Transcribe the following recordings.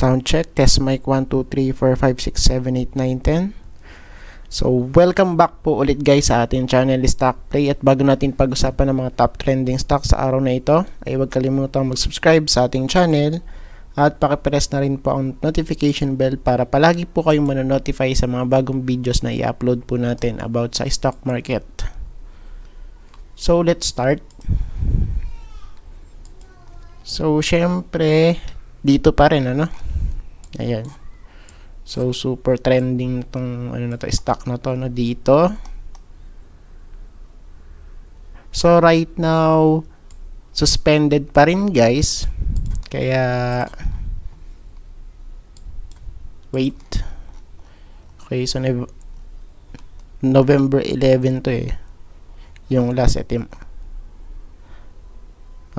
Sound check, test mic 1, 2, 3, 4, 5, 6, 7, 8, 9, 10. So, welcome back po ulit guys sa ating channel Stock Play at bago natin pag-usapan ang mga top trending stocks sa araw na ito, ay huwag kalimutang mag-subscribe sa ating channel at pakipress na rin po ang notification bell para palagi po kayong manonotify sa mga bagong videos na i-upload po natin about sa stock market. So, let's start. So, syempre, dito pa rin, ano? Ayan. So, super trending itong ano na to, stock na to no, dito. So, right now, suspended pa rin guys. Kaya, wait. Okay, so November 11 to eh. Yung last item.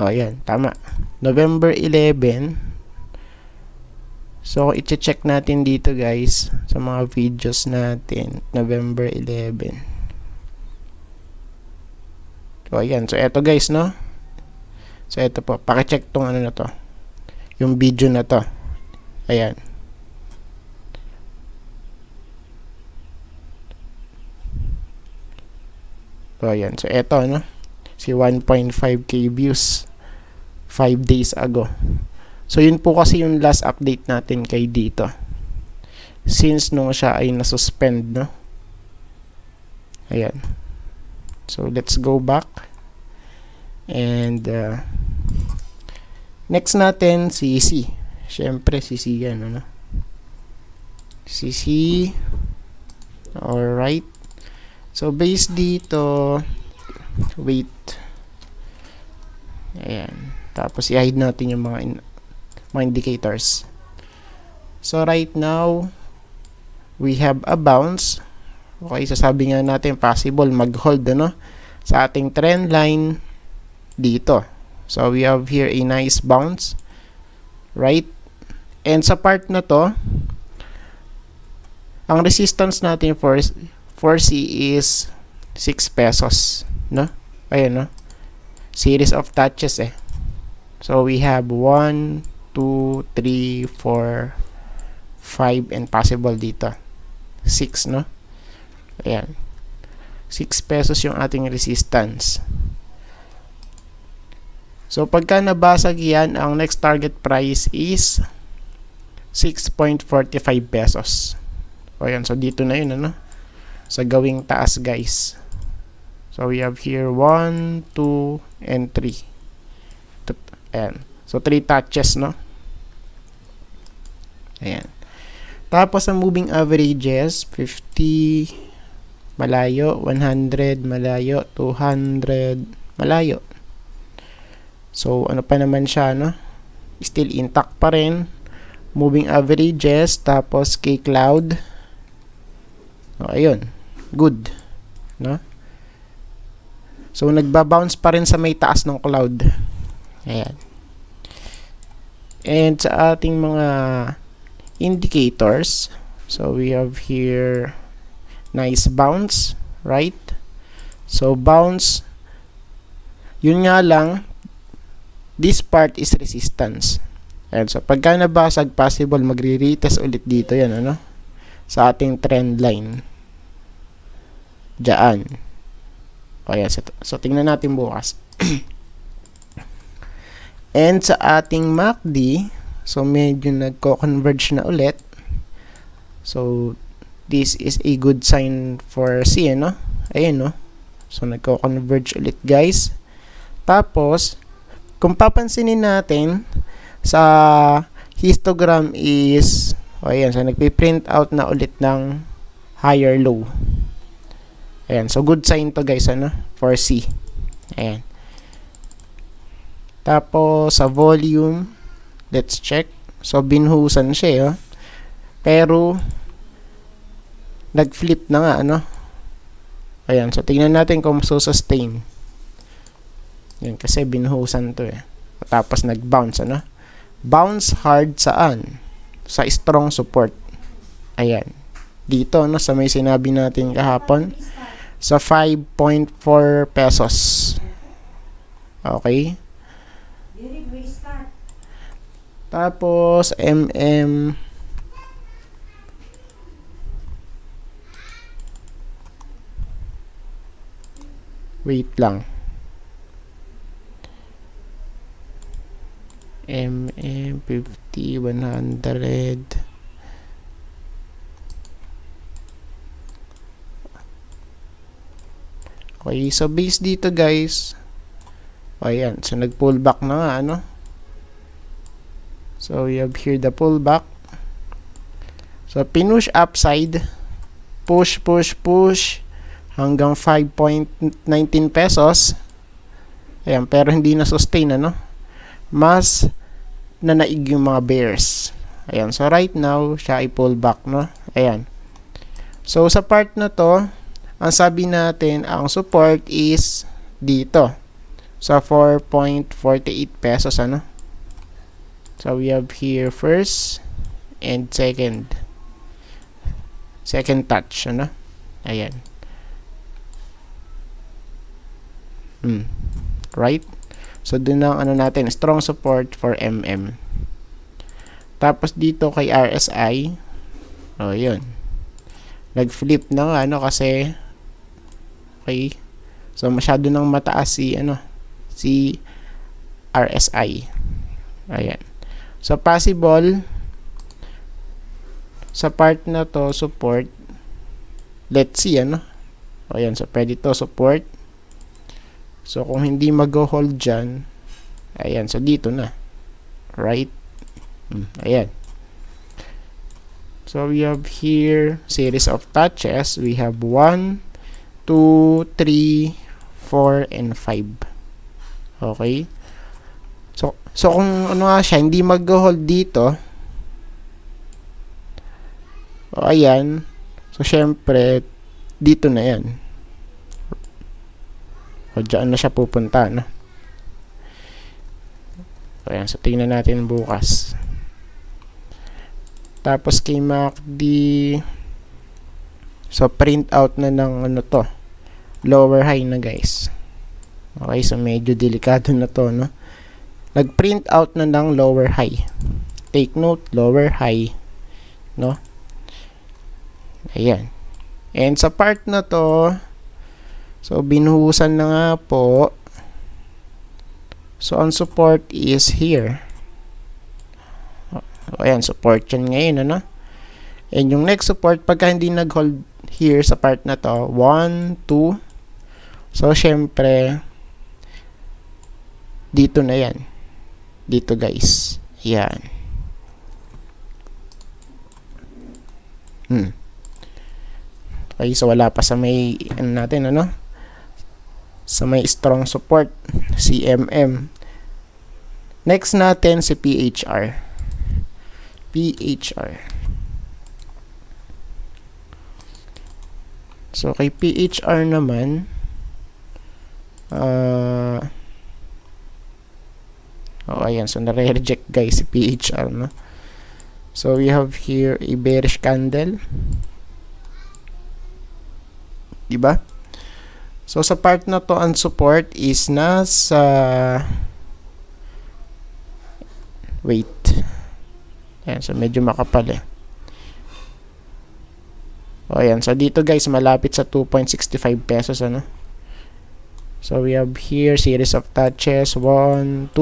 O, oh, yan. Tama. November 11. So, i-check natin dito guys sa mga videos natin. November 11. So, ayan. So, eto guys, no? So, eto po. Pakicheck tong ano na to. Yung video na to. Ayan. So, ayan. So, eto, no? Si 1.5k views 5 days ago. So, yun po kasi yung last update natin kay dito. Since nung siya ay nasuspend, no? Ayan. So, let's go back. And, uh, next natin, si C. Siyempre, si C yan, ano? Si C. Alright. So, based dito, wait. Ayan. Tapos, i-hide natin yung mga In mga indicators. So right now, we have a bounce. Okay, sasabi nga natin possible mag-hold ano, sa ating trend line dito. So we have here a nice bounce. Right? And sa part na to, ang resistance natin for, for C is 6 pesos. No? Ayan, no? Series of touches eh. So we have 1, 2, 3, 4, 5, and possible dito. 6, no? Ayan. 6 pesos yung ating resistance. So, pagka nabasag yan, ang next target price is 6.45 pesos. O yan, so dito na yun, ano? Sa gawing taas, guys. So, we have here 1, 2, and 3. Ayan. So, 3 touches, no? Ayan. Tapos, ang moving averages, 50 malayo, 100 malayo, 200 malayo. So, ano pa naman siya, no? Still intact pa rin. Moving averages, tapos K-Cloud. O, ayun. Good. No? So, nagbabounce pa rin sa may taas ng cloud. Ayan. And sa ating mga indicators, so we have here nice bounce, right? So bounce, yun nga lang, this part is resistance. Ayan, so pagka nabasag, possible magre-retest ulit dito yan, ano? Sa ating trend line. Diyan. O so, so tingnan natin bukas. And sa ating MACD, so medyo nagko-converge na ulit. So this is a good sign for C, eh, no? Ayan, no? So nagko-converge ulit, guys. Tapos, kung papansinin natin, sa histogram is, o oh, ayan, so nagpiprint out na ulit ng higher low. Ayan, so good sign to guys, ano, for C. Ayan. Tapos, sa volume, let's check. So, binhusan siya, eh, oh. Pero, nag-flip na nga, ano? Ayan, so tingnan natin kung susustain. Yan, kasi binhusan to eh. Tapos nag-bounce, ano? Bounce hard saan? Sa strong support. Ayan. Dito, no? Sa may sinabi natin kahapon. Sa 5.4 pesos. Okay. Tapos, MM. Wait lang. MM, 50, 100. Okay, so base dito guys, o oh, ayan, so nag-pullback na nga, ano? So we have here the pullback. So pinush upside, push, push, push hanggang 5.19 pesos. Ayan, pero hindi na sustain ano. Mas nanaig yung mga bears. Ayan, so right now siya ay pull back no. Ayan. So sa part na to, ang sabi natin ang support is dito. So, 4.48 pesos, ano? So, we have here first and second. Second touch, ano? Ayan. mm. Right? So, dun ang ano natin, strong support for MM. Tapos, dito kay RSI, o, oh, yun. Nag-flip na nga, ano, kasi, okay, so, masyado nang mataas si, ano, si RSI. Ayan. So, possible sa part na to, support. Let's see, ano? O, ayan. So, pwede to, support. So, kung hindi mag-hold dyan, ayan. So, dito na. Right? Hmm, ayan. So, we have here series of touches. We have 1, 2, 3, 4, and 5. Okay? So, so kung ano nga siya, hindi mag-hold dito. O, ayan. So, syempre, dito na yan. O, dyan na siya pupunta, no? So, ayan. So, tingnan natin bukas. Tapos, kay MACD, so, print out na ng ano to. Lower high na, guys. Okay, so medyo delikado na to, no? Nag-print out na ng lower high. Take note, lower high, no? Ayan. And sa part na to, so binuhusan na nga po. So on support is here. So, oh, ayan, support yan ngayon, ano? And yung next support, pagka hindi nag-hold here sa part na to, 1, 2, so syempre, dito na yan dito guys yan hmm okay so wala pa sa may ano natin ano sa may strong support CMM next natin si PHR PHR so kay PHR naman ah uh, Oh, ayan. So, nare-reject guys si PHR na. So, we have here a bearish candle. Diba? So, sa part na to, ang support is sa... Wait. Ayan. So, medyo makapal eh. O, ayan. So, dito guys, malapit sa 2.65 pesos, ano? So, we have here, series of touches. 1, 2,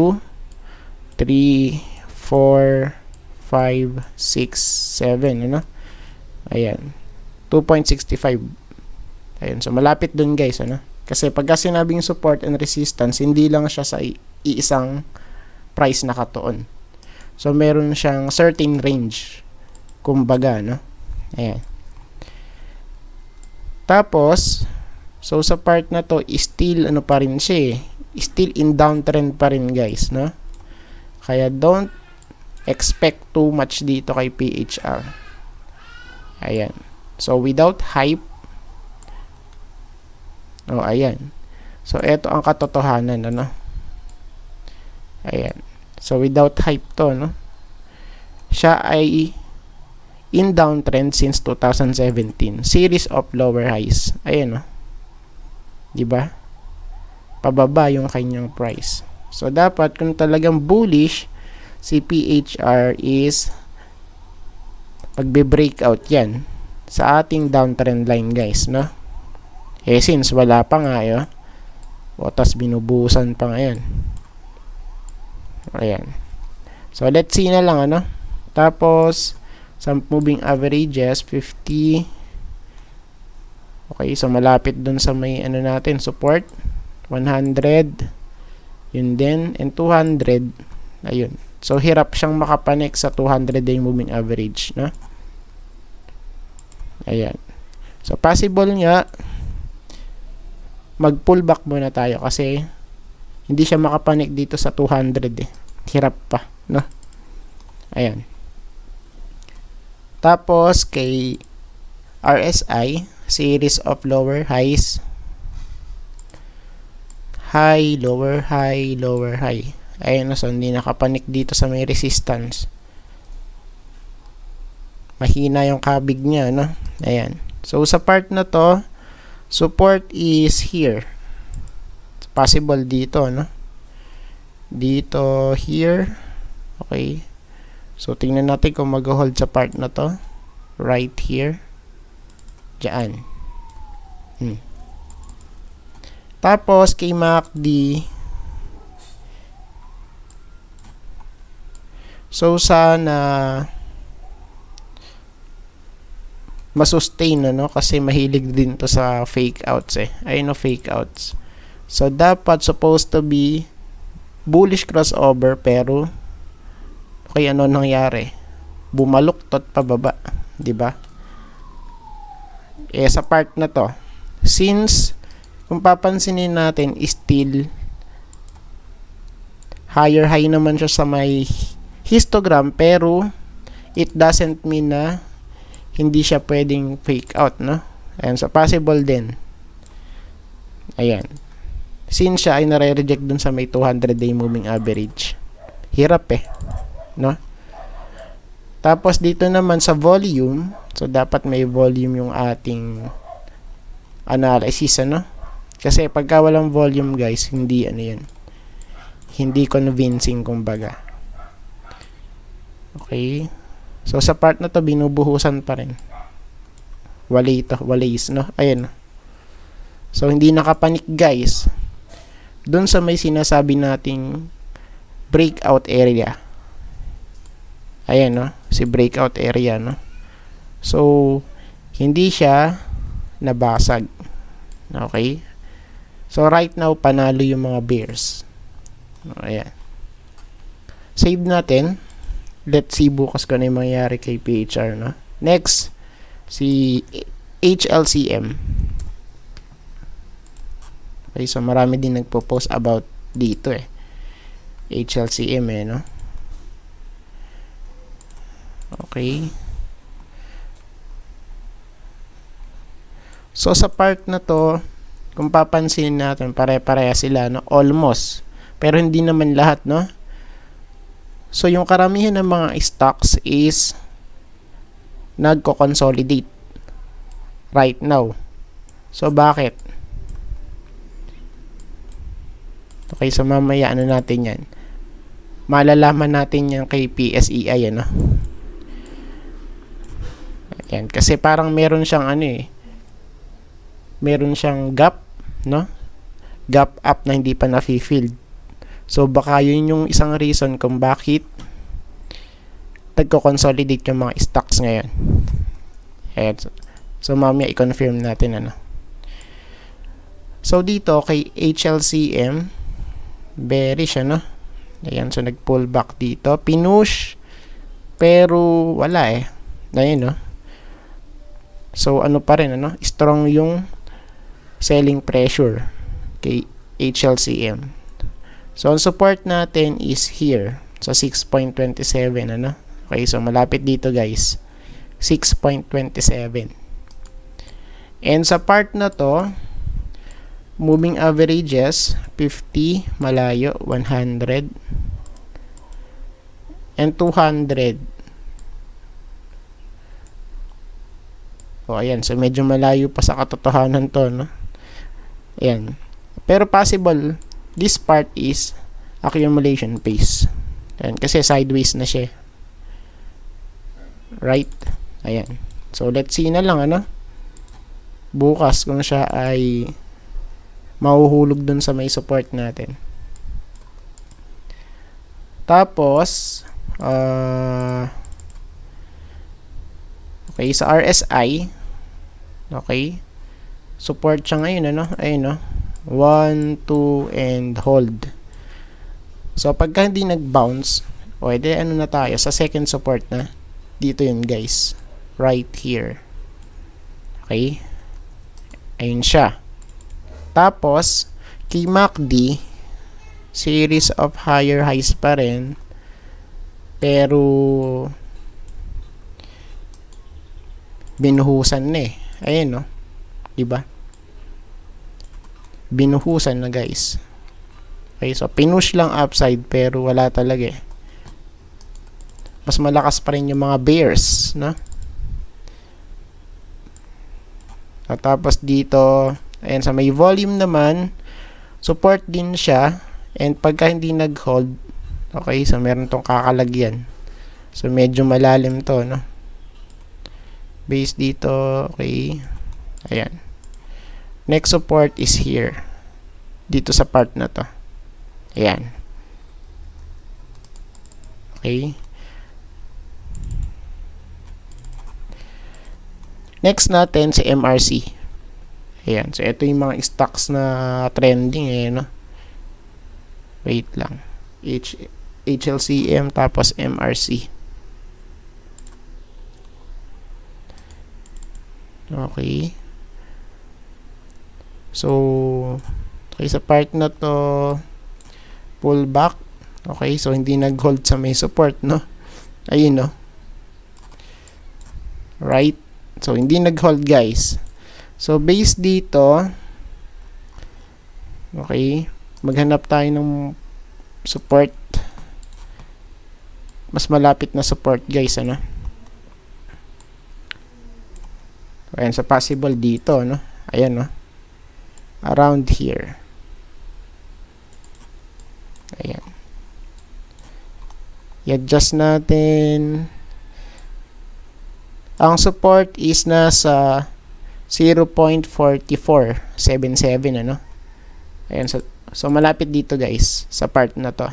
3, 4, 5, 6, 7, ano? Ayan. 2.65. Ayan. So, malapit dun guys, ano? Kasi pagka sinabing support and resistance, hindi lang siya sa iisang price nakatuon. So, meron siyang certain range. Kumbaga, no? Ayan. Tapos, so sa part na to, still ano pa rin siya eh. Still in downtrend pa rin guys, no? Kaya don't expect too much dito kay PHR. Ayan. So, without hype. oh, ayan. So, ito ang katotohanan, ano? Ayan. So, without hype to, no? Siya ay in downtrend since 2017. Series of lower highs. Ayan, no? 'Di ba? Pababa yung kanyang price. So, dapat kung talagang bullish, si PHR is pagbe breakout yan sa ating downtrend line guys, no? Eh, since wala pa nga yun, o tas binubusan pa ngayon. Ayan. So, let's see na lang, ano? Tapos, sa moving averages, 50. Okay, so malapit dun sa may, ano natin, support. 100. Yun din. And 200. Ayun. So, hirap siyang makapanik sa 200 day moving average. No? Ayan. So, possible nga mag-pullback muna tayo kasi hindi siya makapanik dito sa 200 eh. Hirap pa. No? Ayan. Tapos, kay RSI, series of lower highs, high, lower, high, lower, high. Ayun na, so hindi nakapanik dito sa may resistance. Mahina yung kabig niya, no? Ayan. So, sa part na to, support is here. It's possible dito, no? Dito, here. Okay. So, tingnan natin kung mag-hold sa part na to. Right here. Diyan. Tapos, kay MACD, so sana masustain na, no? Kasi mahilig din to sa fake outs, eh. Ayun no, fake outs. So, dapat supposed to be bullish crossover, pero okay, ano nangyari? Bumaluktot pababa, 'di ba? Eh sa part na to, since kung papansinin natin, still higher high naman siya sa may histogram pero it doesn't mean na hindi siya pwedeng fake out, no? Ayan, so possible din. Ayan. Since siya ay nare-reject dun sa may 200-day moving average. Hirap eh. No? Tapos dito naman sa volume, so dapat may volume yung ating analysis, ano? Kasi pagka walang volume guys, hindi ano yun. Hindi convincing kumbaga. Okay. So sa part na to, binubuhusan pa rin. Wale ito, walays, no? Ayan. So hindi nakapanik guys. Doon sa may sinasabi nating breakout area. Ayan, no? Si breakout area, no? So, hindi siya nabasag. Okay? So, right now, panalo yung mga bears. Ayan. Save natin. Let's see bukas ko ano yung mangyayari kay PHR. No? Next, si HLCM. Okay, so marami din nagpo-post about dito eh. HLCM eh, no? Okay. So, sa part na to, kung papansin natin, pare-pareha sila, no? Almost. Pero hindi naman lahat, no? So, yung karamihan ng mga stocks is nagko-consolidate right now. So, bakit? Okay, so mamaya ano natin yan? Malalaman natin yan kay PSEI, ano? Ayan, kasi parang meron siyang ano eh. Meron siyang gap no? Gap up na hindi pa na filled So baka yun yung isang reason kung bakit nagko-consolidate yung mga stocks ngayon. Ayan. So mamaya i-confirm natin ano. So dito kay HLCM bearish ano. Ayan, so nag-pull back dito. Pinush pero wala eh. Ayun no. So ano pa rin ano, strong yung selling pressure kay HLCM. So, ang support natin is here sa 6.27 ano? Okay, so malapit dito guys. 6.27. And sa part na to, moving averages 50 malayo 100 and 200. O ayan, so medyo malayo pa sa katotohanan to, no? Ayan. Pero possible, this part is accumulation phase. Ayan, kasi sideways na siya. Right? Ayan. So, let's see na lang, ano? Bukas kung siya ay mahuhulog dun sa may support natin. Tapos, uh, okay, sa RSI, okay, support siya ngayon ano ayun no 1 2 and hold so pagka hindi nag-bounce o ano na tayo sa second support na dito yun guys right here okay ayun siya tapos kay MACD series of higher highs pa rin pero binuhusan na eh ayun no diba? Binuhusan na guys. Okay, so pinush lang upside pero wala talaga eh. Mas malakas pa rin yung mga bears, na? At ah, tapos dito, ayan sa may volume naman, support din siya and pagka hindi nag-hold, okay, so meron tong kakalagyan. So medyo malalim to, no? Base dito, okay. Ayan next support is here dito sa part na to ayan okay next natin si MRC ayan so ito yung mga stocks na trending eh no wait lang H HLCM tapos MRC okay So, okay, sa part na to, pull back. Okay, so hindi nag-hold sa may support, no? Ayun, no? Right? So, hindi nag-hold, guys. So, based dito, okay, maghanap tayo ng support. Mas malapit na support, guys, ano? Ayan, sa possible dito, no? Ayan, no? around here ayan i-adjust natin ang support is nasa 0.4477 ano ayan so, so malapit dito guys sa part na to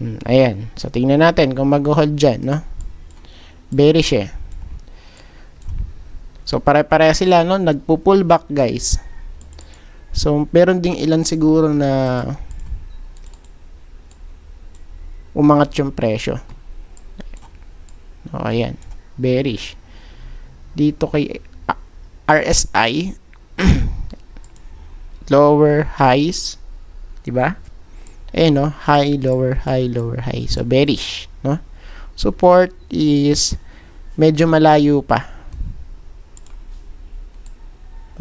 Hmm, ayan. So, tingnan natin kung mag-hold dyan, no? Bearish eh. So, pare-pare sila, no? Nagpo-pullback, pull guys. So, meron ding ilan siguro na umangat yung presyo. O, oh, ayan. Bearish. Dito kay ah, RSI, lower highs, 'di ba? Eh no, high, lower, high, lower, high. So bearish, no? Support is medyo malayo pa.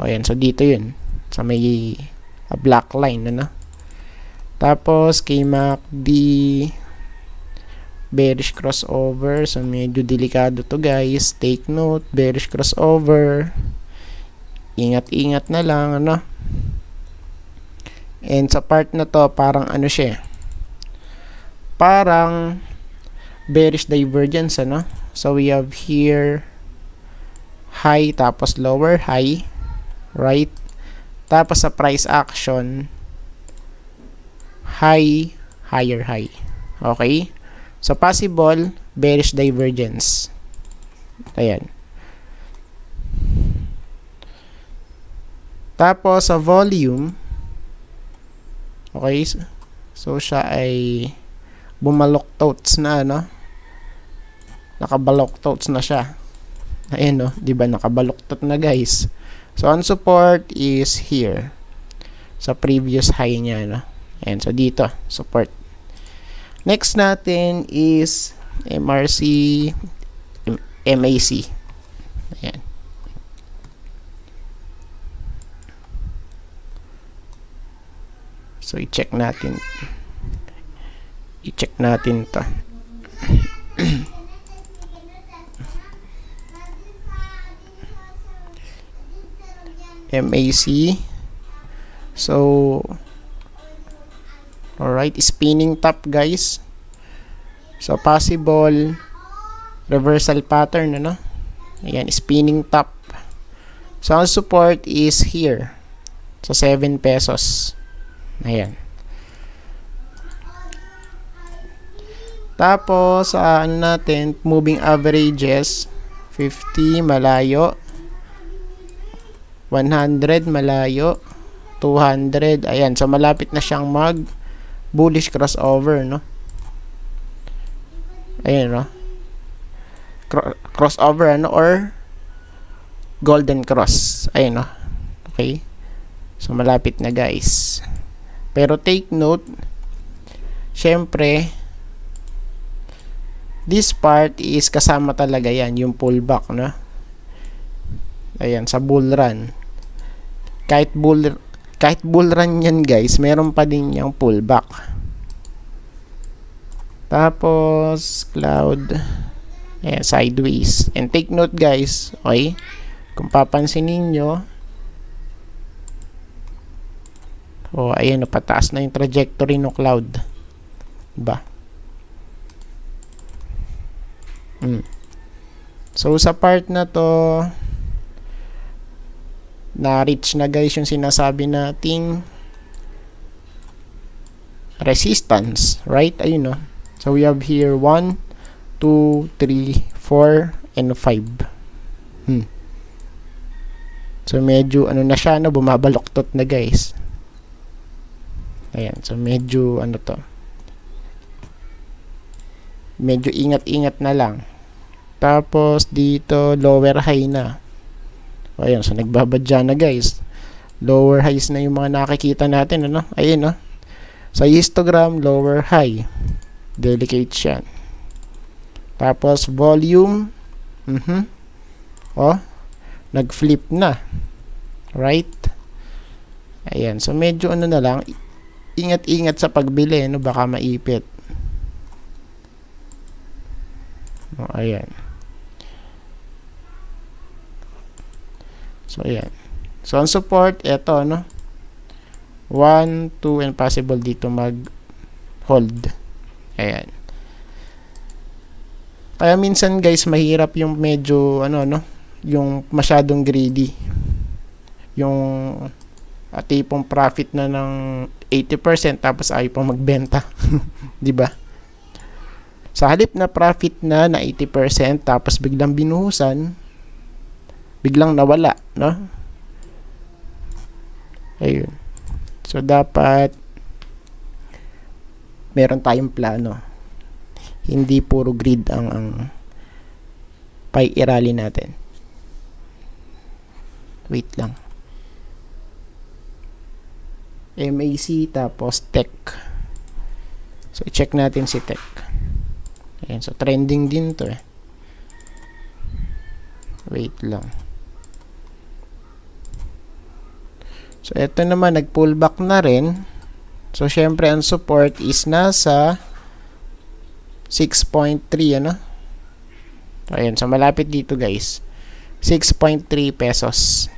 O oh, ayan. so dito 'yun sa may uh, black line ano tapos kay MACD bearish crossover so medyo delikado to guys take note bearish crossover ingat-ingat na lang ano and sa part na to parang ano siya eh? parang bearish divergence ano so we have here high tapos lower high right tapos sa price action, high, higher high. Okay? So possible bearish divergence. Ayan. Tapos sa volume, okay, so siya ay bumalok totes na ano. Nakabalok totes na siya. Ayan no, oh, 'di ba nakabalok tot na guys. So, ang support is here. Sa previous high niya, no? And so, dito, support. Next natin is MRC, MAC. Ayan. So, i-check natin. I-check natin to. MAC so alright spinning top guys so possible reversal pattern ano ayan spinning top so ang support is here so 7 pesos ayan tapos uh, ano natin moving averages 50 malayo 100 malayo 200 ayan so malapit na siyang mag bullish crossover no ayan no Cro crossover ano or golden cross ayan no okay so malapit na guys pero take note syempre this part is kasama talaga yan yung pullback no ayan sa bull run kahit bull, kahit bull run yan guys, meron pa din yung pullback. Tapos, cloud. Ayan, eh, sideways. And take note guys, okay? Kung papansin ninyo, oh, ayan, oh, pataas na yung trajectory ng cloud. Diba? Hmm. So, sa part na to, na reach na guys yung sinasabi nating resistance right ayun no so we have here 1 2 3 4 and 5 hmm so medyo ano na siya no bumabaloktot na guys ayan so medyo ano to medyo ingat-ingat na lang tapos dito lower high na So, ayan. So, nagbabadya na guys. Lower highs na yung mga nakikita natin. Ano? Ayan, no? Oh. Sa histogram, lower high. Delicate yan. Tapos, volume. Mm -hmm. O, oh, nag-flip na. Right? Ayan. So, medyo ano na lang. Ingat-ingat sa pagbili. No? Baka maipit. O, oh, ayan. Ayan. So, ayan. So, ang support, eto, no? 1, 2, and possible dito mag-hold. Ayan. Kaya minsan, guys, mahirap yung medyo, ano, no? Yung masyadong greedy. Yung atipong ah, profit na ng 80% tapos ayaw pang magbenta. 'Di ba? Sa halip na profit na na 80% tapos biglang binuhusan, biglang nawala, no? Ayun. So, dapat meron tayong plano. Hindi puro grid ang, ang pag-irali natin. Wait lang. MAC tapos tech. So, check natin si tech. ayun so trending din to eh. Wait lang. So, ito naman, nag-pullback na rin. So, syempre, ang support is nasa 6.3, ano? Ayan, so malapit dito, guys. 6.3 pesos.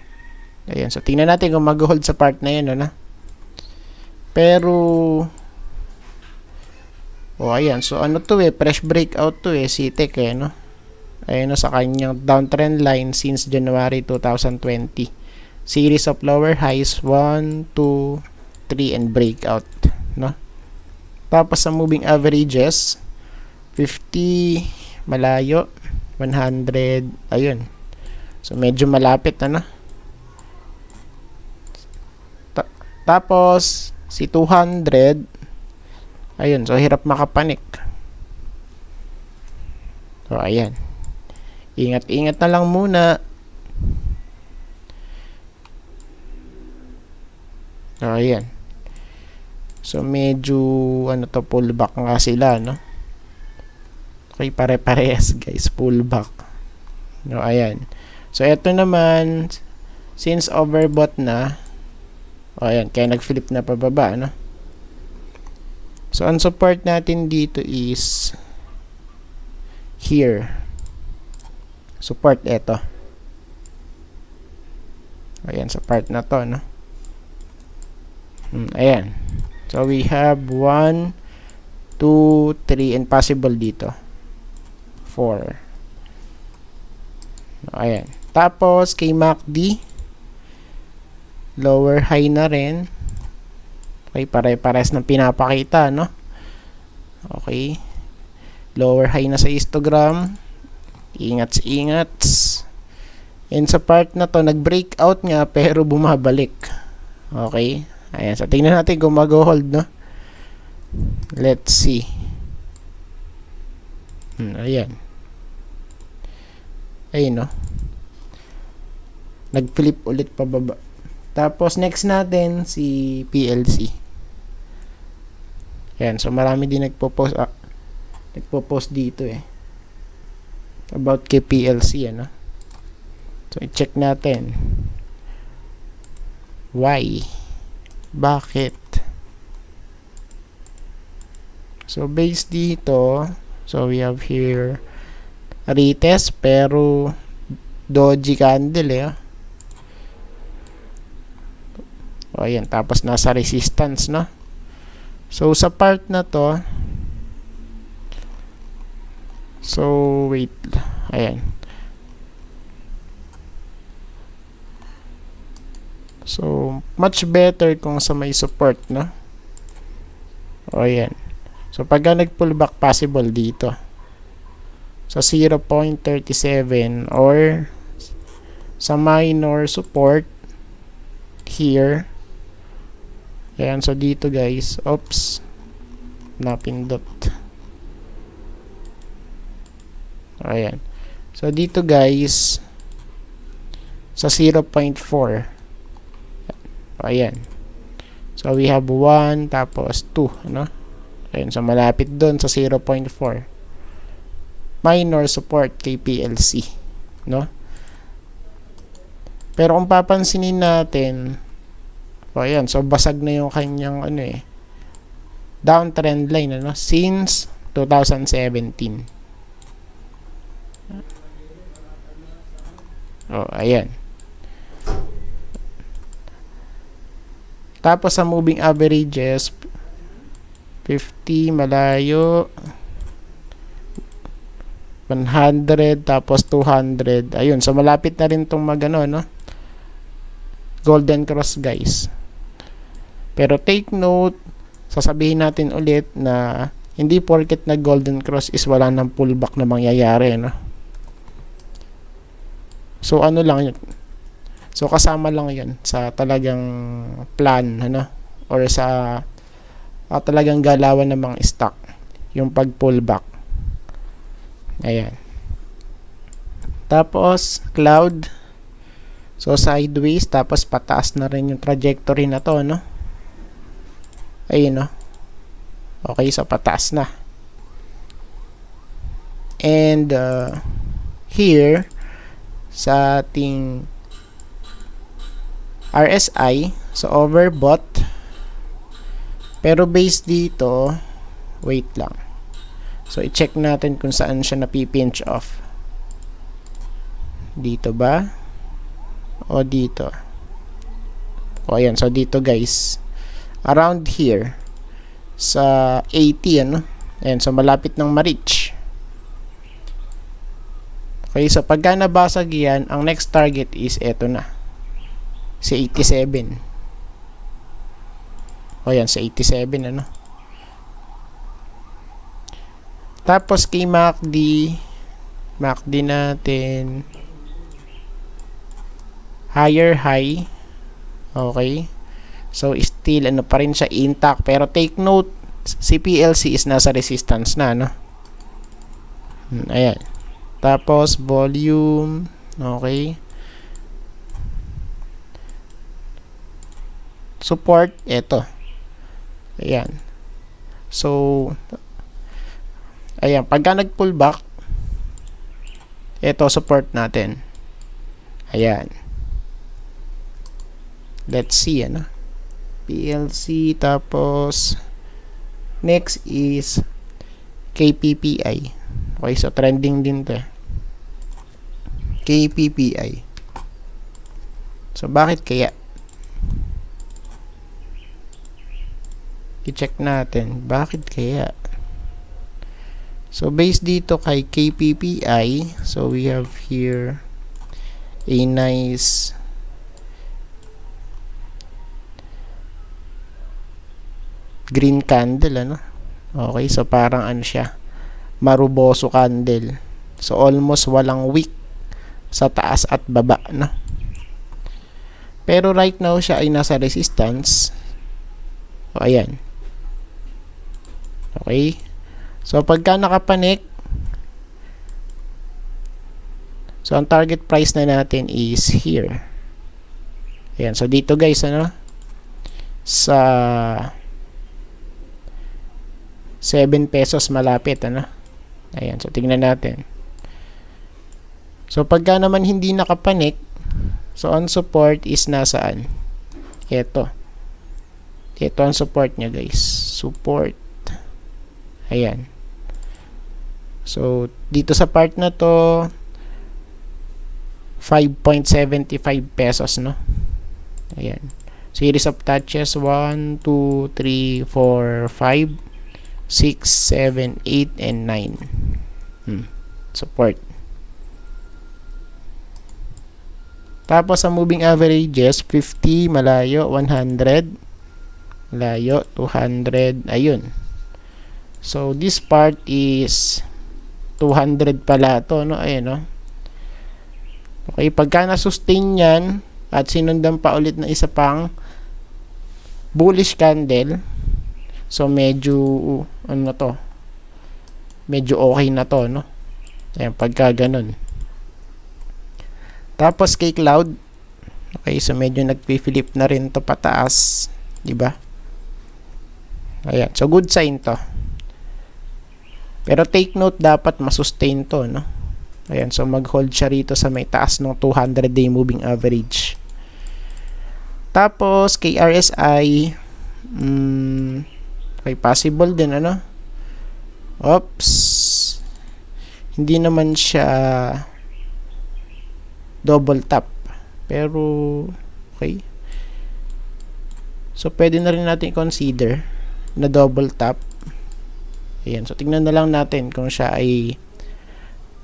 Ayan, so tingnan natin kung mag-hold sa part na yun, ano? Pero, o oh, ayan, so ano to eh, fresh breakout to eh, CTEC eh, no? Ayan no, sa kanyang downtrend line since January 2020 series of lower highs 1 2 3 and breakout no tapos sa moving averages 50 malayo 100 ayun so medyo malapit ano Ta tapos si 200 ayun so hirap makapanik so ayan ingat ingat na lang muna O, ah, ayan. So, medyo, ano to, pullback nga sila, no? Okay, pare-parehas, guys. Pullback. No, ayan. So, eto naman, since overbought na, o, ayan, kaya nag-flip na pababa, no? So, ang support natin dito is here. Support, eto. Ayan, sa part na to, no? Mm, ayan. So, we have 1, 2, 3, and possible dito. 4. Ayan. Tapos, kay MACD, lower high na rin. Okay, pare-pares ng pinapakita, no? Okay. Lower high na sa histogram. Ingats, ingat. And sa part na to, nag-breakout nga pero bumabalik. Okay. Ayan, so tingnan natin kung mag-hold, no? Let's see. Hmm, ayan. Ayun, no? Nag-flip ulit pababa. Tapos, next natin, si PLC. Ayan, so marami din nagpo-post, ah, nagpo-post dito, eh. About kay PLC, ano? Eh, so, i-check natin. Why? Why? Bakit? So, based dito, so we have here retest pero doji candle eh. Ah. O, ayan. Tapos, nasa resistance, no? So, sa part na to, so, wait. Ayan. So, much better kung sa may support, no? O, yan. So, pag nag-pullback, possible dito. Sa 0.37 or sa minor support here. Ayan, so dito guys. Oops. Napindot. Ayan. So dito guys, sa 0.4 So, ayan. So, we have 1, tapos 2, ano? Ayan, so malapit doon sa 0.4. Minor support KPLC, no? Pero kung papansinin natin, so ayan, so basag na yung kanyang ano eh, downtrend line, ano? Since 2017. Ah. Oh, ayan. Tapos sa moving averages, 50 malayo, 100, tapos 200. Ayun, so malapit na rin tong magano, no? Golden Cross, guys. Pero take note, sasabihin natin ulit na hindi porket na Golden Cross is wala ng pullback na mangyayari, no? So ano lang, So kasama lang 'yan sa talagang plan ano or sa uh, talagang galawan ng mga stock, yung pag pullback. Ayan. Tapos cloud So sideways tapos pataas na rin yung trajectory na to no. Ayun no. Oh. Okay, so pataas na. And uh, here sa ating RSI so overbought pero based dito wait lang so i-check natin kung saan siya napipinch off dito ba o dito o ayan so dito guys around here sa 80 ano ayan so malapit ng ma-reach okay so pagka nabasag yan ang next target is eto na si 87 o yan si 87 ano tapos kay MACD MACD natin higher high okay so still ano pa rin siya intact pero take note CPLC is nasa resistance na ano hmm, ayan tapos volume okay support, ito. Ayan. So, ayan, pagka nag-pullback, ito support natin. Ayan. Let's see, ano? PLC, tapos, next is KPPI. Okay, so trending din to. Eh. KPPI. So, bakit kaya? i-check natin bakit kaya so based dito kay KPPI so we have here a nice green candle ano okay so parang ano siya maruboso candle so almost walang wick sa taas at baba no pero right now siya ay nasa resistance o ayan Okay? So, pagka nakapanik, so, ang target price na natin is here. Ayan. So, dito guys, ano? Sa 7 pesos malapit, ano? Ayan. So, tingnan natin. So, pagka naman hindi nakapanik, so, on support is nasaan? Ito. Ito ang support niya, guys. Support. Ayan. So, dito sa part na to, 5.75 pesos, no? Ayan. Series of touches, 1, 2, 3, 4, 5, 6, 7, 8, and 9. Hmm. Support. Tapos, sa moving averages, 50, malayo, 100, malayo, 200, ayun. So this part is 200 pala to no ayun no. Okay, pagka na-sustain 'yan at sinundan pa ulit ng isa pang bullish candle. So medyo ano na to? Medyo okay na to no. Ayun pagka ganun. Tapos kay cloud Okay, so medyo nagpi-flip na rin to pataas, 'di ba? Ayan, so good sign to. Pero take note, dapat masustain to, no? Ayan, so mag-hold siya rito sa may taas ng 200-day moving average. Tapos, kay RSI, mm, okay, possible din, ano? Oops! Hindi naman siya double tap. Pero, okay. So, pwede na rin natin consider na double tap Ayan. So, tingnan na lang natin kung siya ay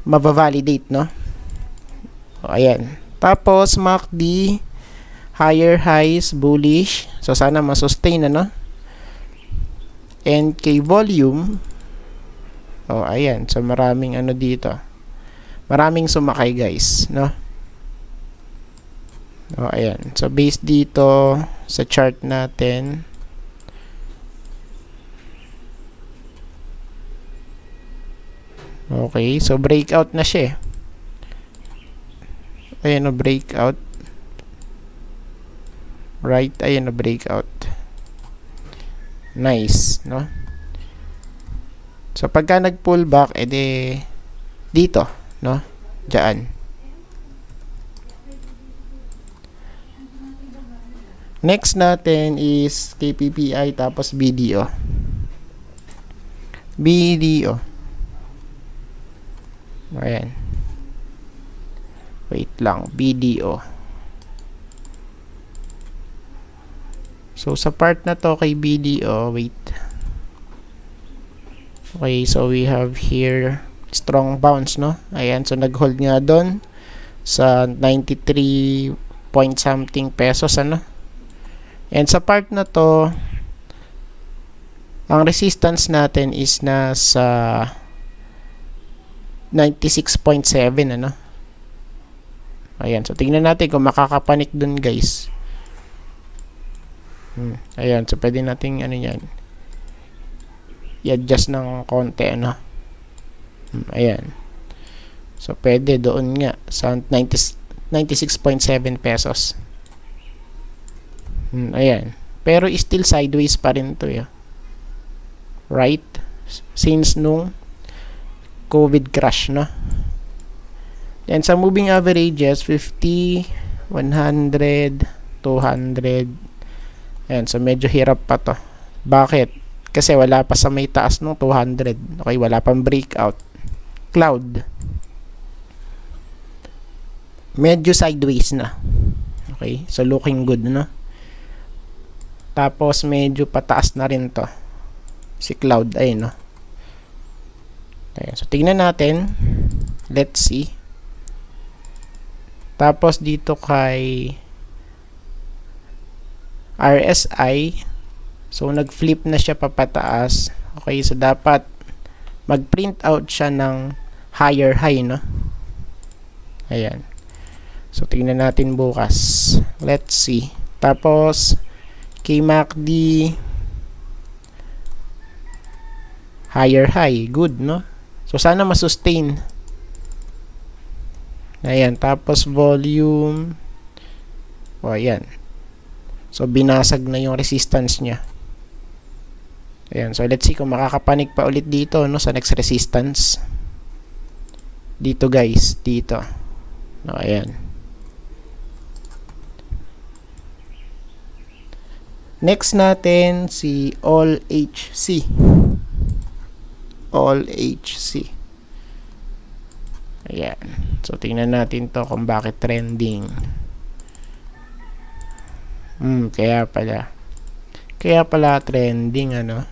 mabavalidate, no? O, ayan. Tapos, MACD, higher highs, bullish. So, sana masustain, ano? And kay volume, oh, ayan. So, maraming ano dito. Maraming sumakay, guys, no? O, ayan. So, based dito sa chart natin, Okay, so breakout na siya eh. Ayan o, breakout. Right, ayan o, breakout. Nice, no? So, pagka nag-pull back, edi dito, no? Diyan. Next natin is KPPI tapos BDO. BDO. Ayan. Wait lang. Video. So, sa part na to kay BDO, wait. Okay, so we have here strong bounce, no? Ayan, so nag-hold nga doon sa 93 point something pesos, ano? And sa part na to, ang resistance natin is na sa... 96.7 ano ayan so tingnan natin kung makakapanik dun guys hmm. ayan so pwede nating ano yan i-adjust ng konti ano hmm. ayan so pwede doon nga sa 96.7 pesos hmm. ayan pero still sideways pa rin to eh. right since nung COVID crash, na. Then sa moving averages, 50, 100, 200. Ayan, so medyo hirap pa to. Bakit? Kasi wala pa sa may taas ng 200. Okay, wala pang breakout. Cloud. Medyo sideways na. Okay, so looking good, na. Tapos medyo pataas na rin to. Si Cloud, ay no? Ayan. So, tingnan natin. Let's see. Tapos, dito kay RSI. So, nag-flip na siya papataas. Okay. So, dapat mag-print out siya ng higher high, no? Ayan. So, tingnan natin bukas. Let's see. Tapos, kay MACD, higher high. Good, no? So, sana ma-sustain. Ayan. Tapos, volume. O, ayan. So, binasag na yung resistance niya. Ayan. So, let's see kung makakapanik pa ulit dito, no? Sa next resistance. Dito, guys. Dito. O, ayan. Next natin si All HC all HC. Ayan. So, tingnan natin to kung bakit trending. Hmm, kaya pala. Kaya pala trending, ano?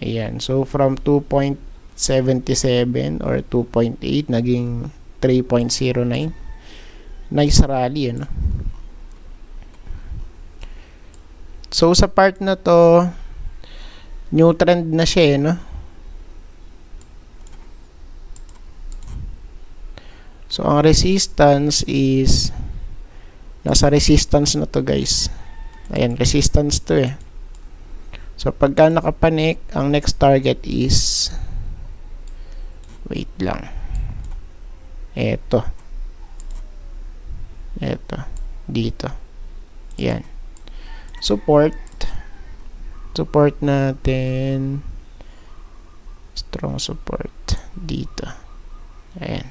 Ayan. So, from 2.77 or 2.8, naging 3.09. Nice rally, ano? So, sa part na to, New trend na siya eh, no? So, ang resistance is nasa resistance na to guys. Ayan, resistance to eh. So, pagka nakapanik, ang next target is wait lang. Eto. Eto. Dito. Yan. Support support natin strong support dito ayan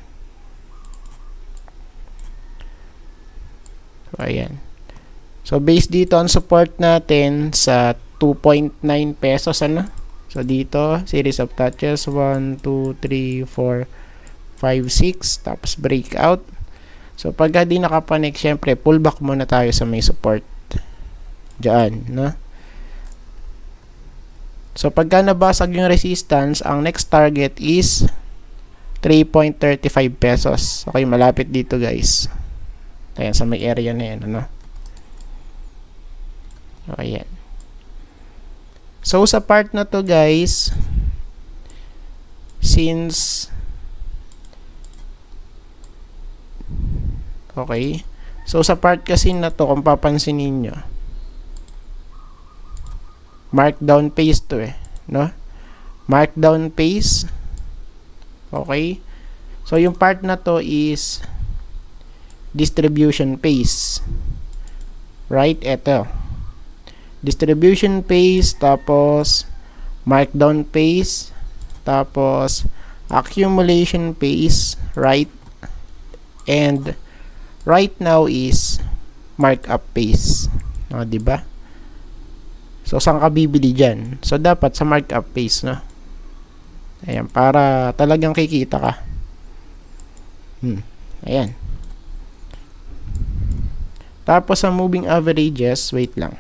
so ayan so based dito ang support natin sa 2.9 pesos ano so dito series of touches 1, 2, 3, 4 5, 6 tapos breakout so pagka di nakapanik syempre pullback muna tayo sa may support dyan no So pagka nabasag yung resistance, ang next target is 3.35 pesos. Okay, malapit dito guys. Ayan, sa may area na yan, ano? Ayan. So sa part na to guys, since okay, so sa part kasi na to kung papansin ninyo, Markdown paste to eh. No? Markdown paste. Okay? So, yung part na to is distribution paste. Right? Ito. Distribution paste, tapos markdown paste, tapos accumulation paste, right? And right now is markup paste. O, diba? So, saan ka bibili dyan? So, dapat sa markup phase, no? Ayan, para talagang kikita ka. Hmm, ayan. Tapos, sa moving averages, wait lang.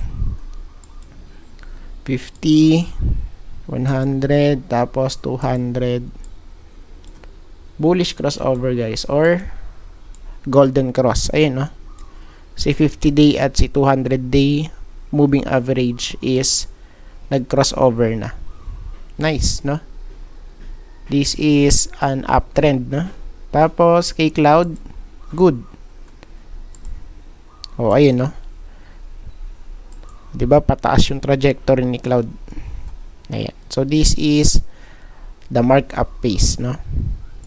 50, 100, tapos 200. Bullish crossover, guys. Or, golden cross. Ayan, no? Si 50 day at si 200 day moving average is nag-crossover na. Nice, no? This is an uptrend, no? Tapos, kay cloud, good. O, oh, ayun, no? Diba, pataas yung trajectory ni cloud. Ayan. So, this is the markup phase, no?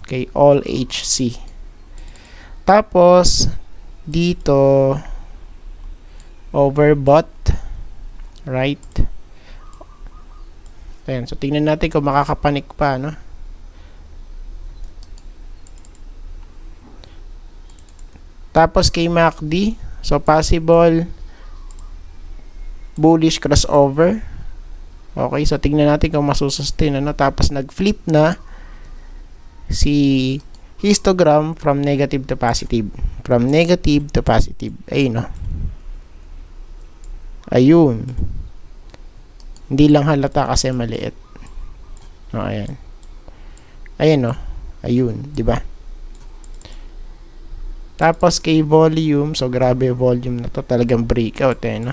Okay, all HC. Tapos, dito, overbought, right Ayan, so tingnan natin kung makakapanik pa no tapos kay MACD so possible bullish crossover okay so tingnan natin kung masusustain ano tapos nag flip na si histogram from negative to positive from negative to positive ayun no Ayun. Hindi lang halata kasi maliit. O, ayan. Ayan, no? Ayun, di ba? Tapos kay volume, so grabe volume na to, talagang breakout eh, no?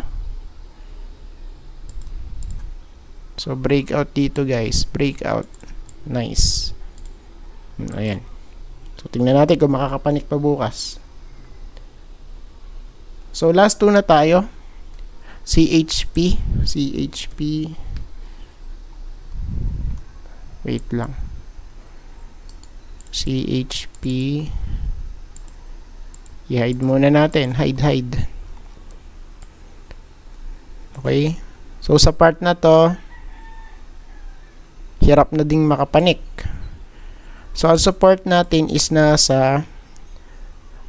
So breakout dito guys, breakout. Nice. Hmm, ayan. So tingnan natin kung makakapanik pa bukas. So last two na tayo. CHP CHP wait lang CHP i-hide muna natin hide hide okay so sa part na to hirap na ding makapanik so ang support natin is na sa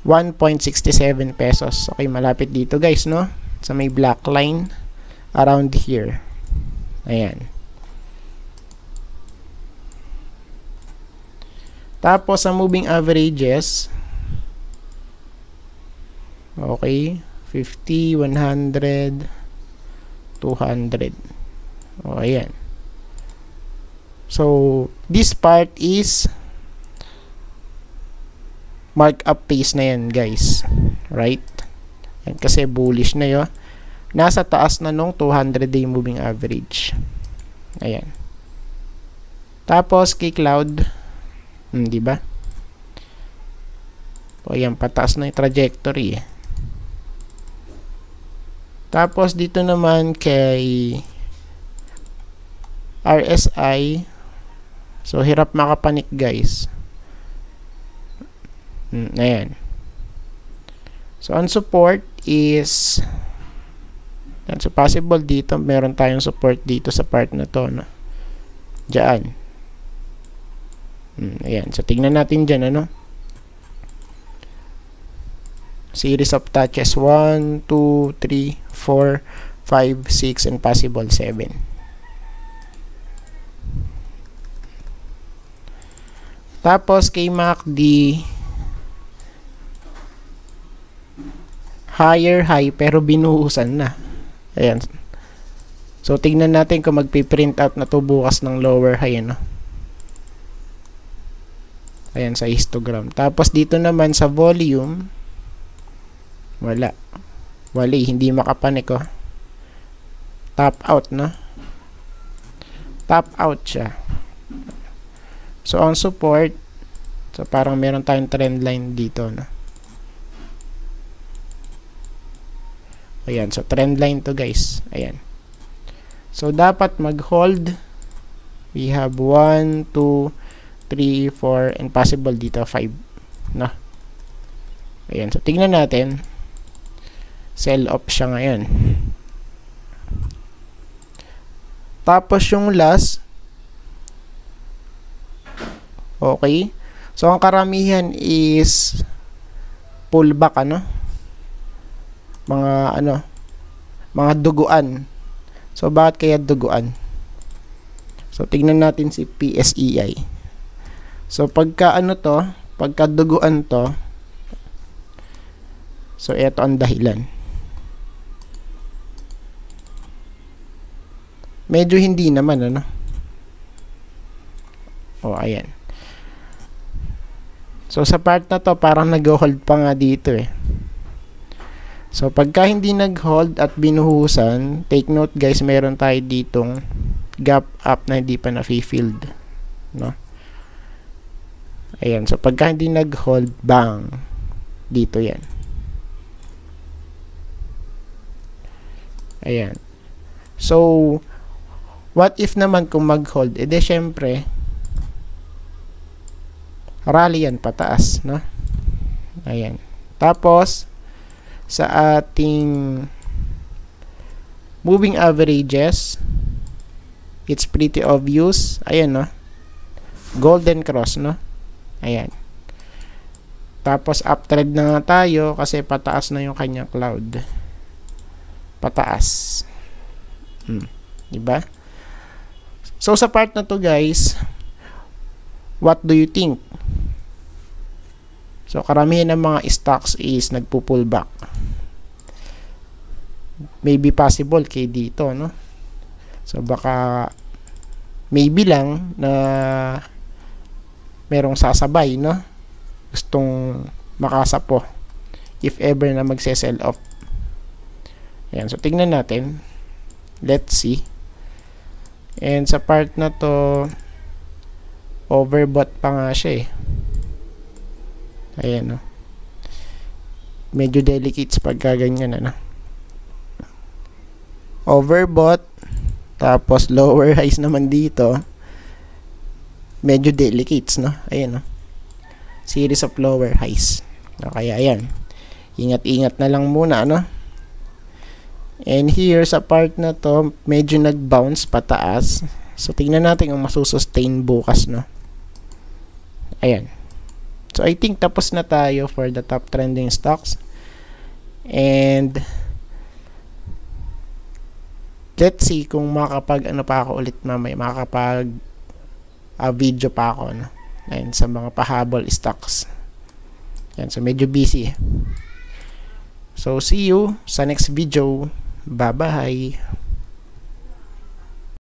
1.67 pesos okay malapit dito guys no sa may black line around here. Ayan. Tapos, sa moving averages, okay, 50, 100, 200. O, ayan. So, this part is markup phase na yan, guys. Right? Yan, kasi bullish na yun. Nasa taas na nung 200-day moving average. Ayan. Tapos, kay cloud, hmm, di ba? O, yan, pataas na yung trajectory. Eh. Tapos, dito naman kay RSI. So, hirap makapanik, guys. Hmm, ayan. So, on support, is that's so possible dito meron tayong support dito sa part na to no? diyan mm, ayan so tingnan natin diyan ano series of touches 1, 2, 3, 4, 5, 6 and possible 7 tapos kay MACD higher high pero binuhusan na. Ayan. So, tingnan natin kung magpi-print out na to bukas ng lower high, ano. Ayan, sa histogram. Tapos, dito naman sa volume, wala. Wali, eh. hindi makapanik, oh. Top out, na. Top out siya. So, on support, so parang meron tayong trend line dito, no? Ayan, so trend line to guys. Ayan. So dapat mag-hold. We have 1, 2, 3, 4, and possible dito 5. No? Ayan, so tingnan natin. Sell off siya ngayon. Tapos yung last. Okay. So ang karamihan is pullback ano? mga ano mga duguan so bakit kaya duguan so tingnan natin si PSEI so pagka ano to pagka duguan to so ito ang dahilan medyo hindi naman ano oh ayan so sa part na to parang nag-hold pa nga dito eh So, pagka hindi nag-hold at binuhusan, take note guys, meron tayo ditong gap up na hindi pa na-filled. No? Ayan. So, pagka hindi nag-hold, bang! Dito yan. Ayan. So, what if naman kung mag-hold? Ede, eh, syempre, rally yan pataas. No? Ayan. Tapos, sa ating moving averages it's pretty obvious ayan no golden cross no ayan tapos uptrend na nga tayo kasi pataas na yung kanya cloud pataas hmm. diba so sa part na to guys what do you think So, karamihan ng mga stocks is nagpo-pull back. Maybe possible kay dito, no? So, baka maybe lang na merong sasabay, no? Gustong makasapo if ever na magse-sell off. Ayan, so tingnan natin. Let's see. And sa part na to, overbought pa nga siya eh. Ayan, no. Oh. Medyo delicate sa pagkaganyan, ano. Overbought. Tapos, lower highs naman dito. Medyo delicates, no? Ayan, no? Oh. Series of lower highs. No, kaya, ayan. Ingat-ingat na lang muna, ano. And here, sa part na to, medyo nag-bounce pataas. So, tingnan natin kung masusustain bukas, no? Ayan. So I think tapos na tayo for the top trending stocks. And let's see kung makapag ano pa ako ulit mamaya, makakapag uh, video pa ako no? Ayun, sa mga pahabol stocks. Ayan, so medyo busy. So see you sa next video. Bye-bye.